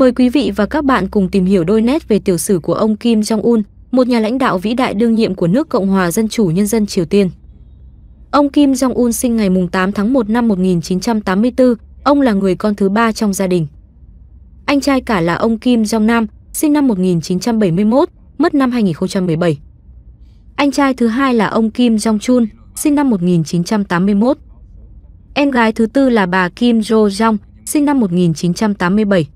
Mời quý vị và các bạn cùng tìm hiểu đôi nét về tiểu sử của ông Kim Jong-un, một nhà lãnh đạo vĩ đại đương nhiệm của nước Cộng hòa Dân chủ Nhân dân Triều Tiên. Ông Kim Jong-un sinh ngày 8 tháng 1 năm 1984, ông là người con thứ ba trong gia đình. Anh trai cả là ông Kim Jong-nam, sinh năm 1971, mất năm 2017. Anh trai thứ hai là ông Kim Jong-chun, sinh năm 1981. Em gái thứ tư là bà Kim Jo Jong, sinh năm 1987.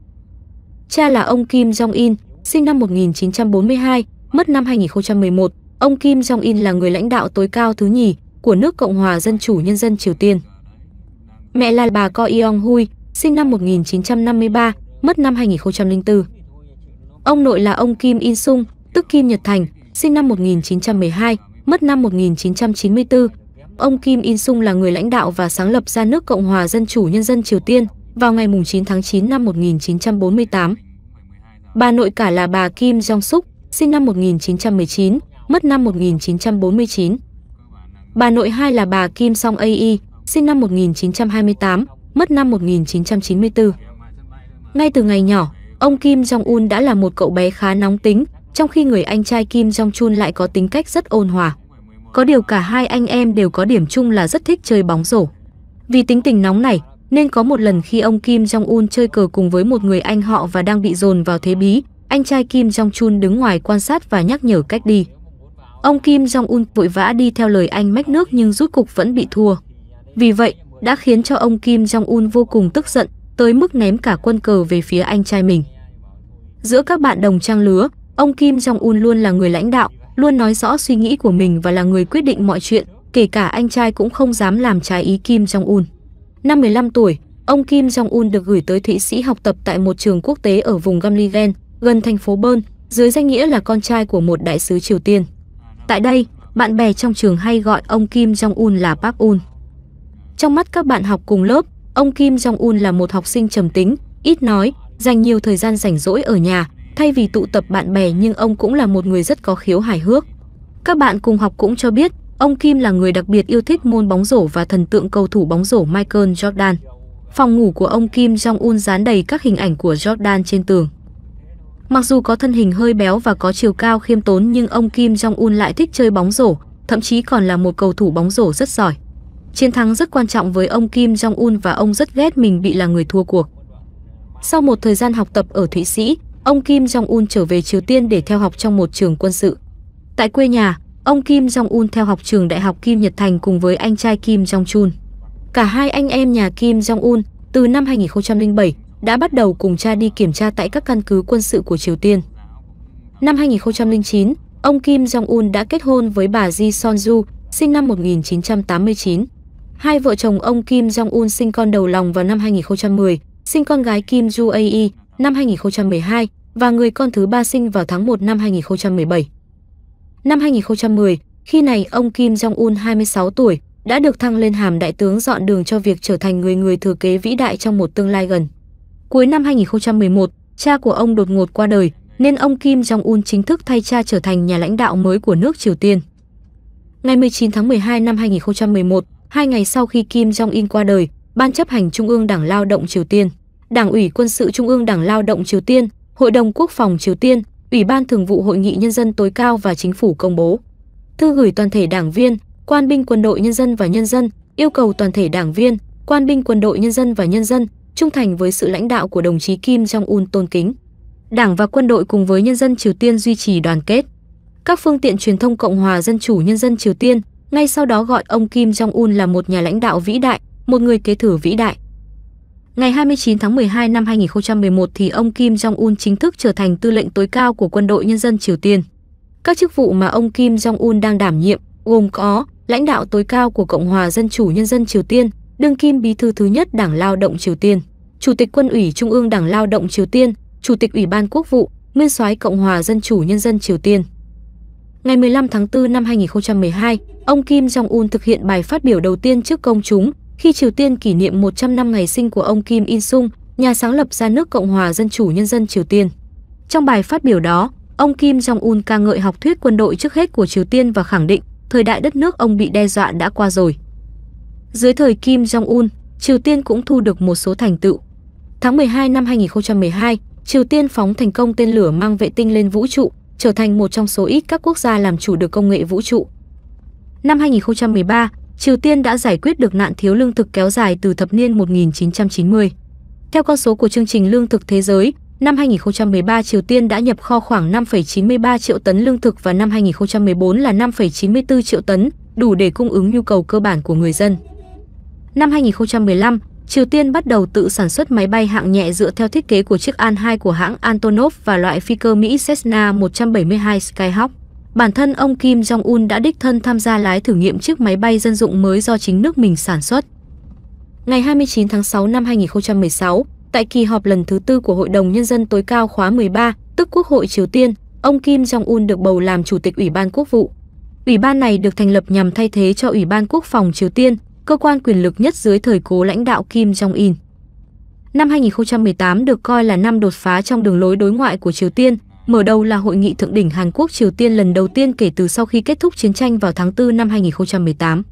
Cha là ông Kim Jong-in, sinh năm 1942, mất năm 2011. Ông Kim Jong-in là người lãnh đạo tối cao thứ nhì của nước Cộng hòa Dân chủ Nhân dân Triều Tiên. Mẹ là bà Ko Yong Hui, sinh năm 1953, mất năm 2004. Ông nội là ông Kim In Sung, tức Kim Nhật Thành, sinh năm 1912, mất năm 1994. Ông Kim In Sung là người lãnh đạo và sáng lập ra nước Cộng hòa Dân chủ Nhân dân Triều Tiên vào ngày 9 tháng 9 năm 1948. Bà nội cả là bà Kim Jong Suk, sinh năm 1919, mất năm 1949. Bà nội hai là bà Kim Song Ai, e, sinh năm 1928, mất năm 1994. Ngay từ ngày nhỏ, ông Kim Jong-un đã là một cậu bé khá nóng tính, trong khi người anh trai Kim Jong-chun lại có tính cách rất ôn hòa. Có điều cả hai anh em đều có điểm chung là rất thích chơi bóng rổ. Vì tính tình nóng này, nên có một lần khi ông Kim Jong-un chơi cờ cùng với một người anh họ và đang bị dồn vào thế bí, anh trai Kim Jong-chun đứng ngoài quan sát và nhắc nhở cách đi. Ông Kim Jong-un vội vã đi theo lời anh mách nước nhưng rút cục vẫn bị thua. Vì vậy, đã khiến cho ông Kim Jong-un vô cùng tức giận, tới mức ném cả quân cờ về phía anh trai mình. Giữa các bạn đồng trang lứa, ông Kim Jong-un luôn là người lãnh đạo, luôn nói rõ suy nghĩ của mình và là người quyết định mọi chuyện, kể cả anh trai cũng không dám làm trái ý Kim Jong-un. Năm 15 tuổi, ông Kim Jong-un được gửi tới Thụy Sĩ học tập tại một trường quốc tế ở vùng Gamligen, gần thành phố Bern, dưới danh nghĩa là con trai của một đại sứ Triều Tiên. Tại đây, bạn bè trong trường hay gọi ông Kim Jong-un là Park Un. Trong mắt các bạn học cùng lớp, ông Kim Jong-un là một học sinh trầm tính, ít nói, dành nhiều thời gian rảnh rỗi ở nhà, thay vì tụ tập bạn bè nhưng ông cũng là một người rất có khiếu hài hước. Các bạn cùng học cũng cho biết, Ông Kim là người đặc biệt yêu thích môn bóng rổ và thần tượng cầu thủ bóng rổ Michael Jordan. Phòng ngủ của ông Kim Jong-un dán đầy các hình ảnh của Jordan trên tường. Mặc dù có thân hình hơi béo và có chiều cao khiêm tốn nhưng ông Kim Jong-un lại thích chơi bóng rổ, thậm chí còn là một cầu thủ bóng rổ rất giỏi. Chiến thắng rất quan trọng với ông Kim Jong-un và ông rất ghét mình bị là người thua cuộc. Sau một thời gian học tập ở Thụy Sĩ, ông Kim Jong-un trở về Triều Tiên để theo học trong một trường quân sự. Tại quê nhà, Ông Kim Jong-un theo học trường Đại học Kim Nhật Thành cùng với anh trai Kim Jong-chun. Cả hai anh em nhà Kim Jong-un từ năm 2007 đã bắt đầu cùng cha đi kiểm tra tại các căn cứ quân sự của Triều Tiên. Năm 2009, ông Kim Jong-un đã kết hôn với bà Ji Son-ju, sinh năm 1989. Hai vợ chồng ông Kim Jong-un sinh con đầu lòng vào năm 2010, sinh con gái Kim Ju Ae năm 2012 và người con thứ ba sinh vào tháng 1 năm 2017. Năm 2010, khi này ông Kim Jong-un 26 tuổi đã được thăng lên hàm đại tướng dọn đường cho việc trở thành người người thừa kế vĩ đại trong một tương lai gần. Cuối năm 2011, cha của ông đột ngột qua đời nên ông Kim Jong-un chính thức thay cha trở thành nhà lãnh đạo mới của nước Triều Tiên. Ngày 19 tháng 12 năm 2011, hai ngày sau khi Kim jong In qua đời, Ban chấp hành Trung ương Đảng Lao động Triều Tiên, Đảng ủy Quân sự Trung ương Đảng Lao động Triều Tiên, Hội đồng Quốc phòng Triều Tiên Ủy ban Thường vụ Hội nghị Nhân dân tối cao và Chính phủ công bố. Thư gửi toàn thể đảng viên, quan binh quân đội nhân dân và nhân dân, yêu cầu toàn thể đảng viên, quan binh quân đội nhân dân và nhân dân trung thành với sự lãnh đạo của đồng chí Kim Jong-un tôn kính. Đảng và quân đội cùng với nhân dân Triều Tiên duy trì đoàn kết. Các phương tiện truyền thông Cộng hòa Dân chủ Nhân dân Triều Tiên ngay sau đó gọi ông Kim Jong-un là một nhà lãnh đạo vĩ đại, một người kế thừa vĩ đại. Ngày 29 tháng 12 năm 2011 thì ông Kim Jong-un chính thức trở thành tư lệnh tối cao của quân đội nhân dân Triều Tiên. Các chức vụ mà ông Kim Jong-un đang đảm nhiệm gồm có lãnh đạo tối cao của Cộng hòa Dân chủ Nhân dân Triều Tiên, đương kim bí thư thứ nhất Đảng Lao động Triều Tiên, Chủ tịch Quân ủy Trung ương Đảng Lao động Triều Tiên, Chủ tịch Ủy ban Quốc vụ, nguyên soái Cộng hòa Dân chủ Nhân dân Triều Tiên. Ngày 15 tháng 4 năm 2012, ông Kim Jong-un thực hiện bài phát biểu đầu tiên trước công chúng khi Triều Tiên kỷ niệm 100 năm ngày sinh của ông Kim in sung nhà sáng lập ra nước Cộng hòa Dân chủ Nhân dân Triều Tiên. Trong bài phát biểu đó, ông Kim Jong-un ca ngợi học thuyết quân đội trước hết của Triều Tiên và khẳng định thời đại đất nước ông bị đe dọa đã qua rồi. Dưới thời Kim Jong-un, Triều Tiên cũng thu được một số thành tựu. Tháng 12 năm 2012, Triều Tiên phóng thành công tên lửa mang vệ tinh lên vũ trụ, trở thành một trong số ít các quốc gia làm chủ được công nghệ vũ trụ. Năm 2013, Triều Tiên đã giải quyết được nạn thiếu lương thực kéo dài từ thập niên 1990. Theo con số của chương trình lương thực thế giới, năm 2013 Triều Tiên đã nhập kho khoảng 5,93 triệu tấn lương thực và năm 2014 là 5,94 triệu tấn, đủ để cung ứng nhu cầu cơ bản của người dân. Năm 2015, Triều Tiên bắt đầu tự sản xuất máy bay hạng nhẹ dựa theo thiết kế của chiếc An-2 của hãng Antonov và loại phi cơ Mỹ Cessna 172 Skyhawk. Bản thân ông Kim Jong-un đã đích thân tham gia lái thử nghiệm chiếc máy bay dân dụng mới do chính nước mình sản xuất. Ngày 29 tháng 6 năm 2016, tại kỳ họp lần thứ tư của Hội đồng Nhân dân tối cao khóa 13, tức Quốc hội Triều Tiên, ông Kim Jong-un được bầu làm Chủ tịch Ủy ban Quốc vụ. Ủy ban này được thành lập nhằm thay thế cho Ủy ban Quốc phòng Triều Tiên, cơ quan quyền lực nhất dưới thời cố lãnh đạo Kim Jong-in. Năm 2018 được coi là năm đột phá trong đường lối đối ngoại của Triều Tiên, Mở đầu là hội nghị thượng đỉnh Hàn Quốc Triều Tiên lần đầu tiên kể từ sau khi kết thúc chiến tranh vào tháng 4 năm 2018.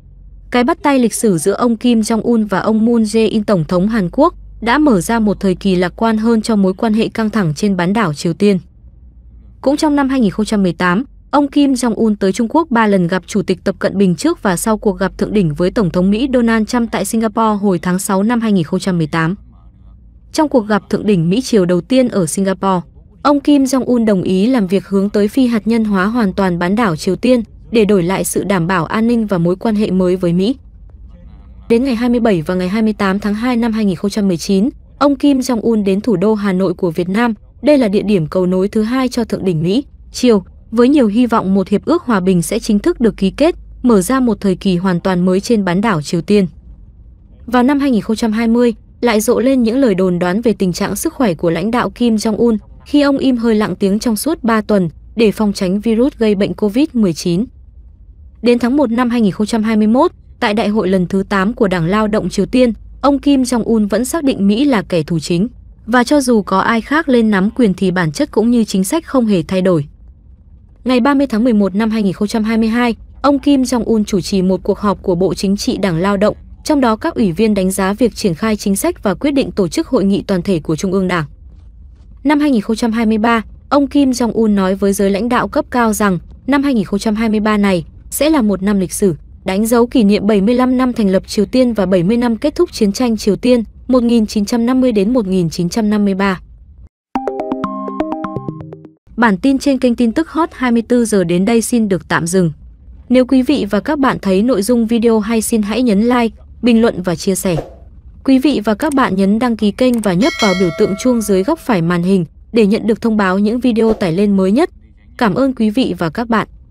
Cái bắt tay lịch sử giữa ông Kim Jong-un và ông Moon Jae-in tổng thống Hàn Quốc đã mở ra một thời kỳ lạc quan hơn cho mối quan hệ căng thẳng trên bán đảo Triều Tiên. Cũng trong năm 2018, ông Kim Jong-un tới Trung Quốc 3 lần gặp Chủ tịch Tập Cận Bình trước và sau cuộc gặp thượng đỉnh với Tổng thống Mỹ Donald Trump tại Singapore hồi tháng 6 năm 2018. Trong cuộc gặp thượng đỉnh Mỹ-Triều đầu tiên ở Singapore, Ông Kim Jong-un đồng ý làm việc hướng tới phi hạt nhân hóa hoàn toàn bán đảo Triều Tiên để đổi lại sự đảm bảo an ninh và mối quan hệ mới với Mỹ. Đến ngày 27 và ngày 28 tháng 2 năm 2019, ông Kim Jong-un đến thủ đô Hà Nội của Việt Nam. Đây là địa điểm cầu nối thứ hai cho Thượng đỉnh Mỹ, Triều, với nhiều hy vọng một hiệp ước hòa bình sẽ chính thức được ký kết, mở ra một thời kỳ hoàn toàn mới trên bán đảo Triều Tiên. Vào năm 2020, lại rộ lên những lời đồn đoán về tình trạng sức khỏe của lãnh đạo Kim Jong-un, khi ông im hơi lặng tiếng trong suốt 3 tuần để phòng tránh virus gây bệnh COVID-19. Đến tháng 1 năm 2021, tại đại hội lần thứ 8 của Đảng Lao động Triều Tiên, ông Kim Jong-un vẫn xác định Mỹ là kẻ thù chính. Và cho dù có ai khác lên nắm quyền thì bản chất cũng như chính sách không hề thay đổi. Ngày 30 tháng 11 năm 2022, ông Kim Jong-un chủ trì một cuộc họp của Bộ Chính trị Đảng Lao động, trong đó các ủy viên đánh giá việc triển khai chính sách và quyết định tổ chức hội nghị toàn thể của Trung ương Đảng. Năm 2023, ông Kim Jong-un nói với giới lãnh đạo cấp cao rằng năm 2023 này sẽ là một năm lịch sử, đánh dấu kỷ niệm 75 năm thành lập Triều Tiên và 70 năm kết thúc chiến tranh Triều Tiên 1950 đến 1953. Bản tin trên kênh tin tức Hot 24 giờ đến đây xin được tạm dừng. Nếu quý vị và các bạn thấy nội dung video hay xin hãy nhấn like, bình luận và chia sẻ. Quý vị và các bạn nhấn đăng ký kênh và nhấp vào biểu tượng chuông dưới góc phải màn hình để nhận được thông báo những video tải lên mới nhất. Cảm ơn quý vị và các bạn.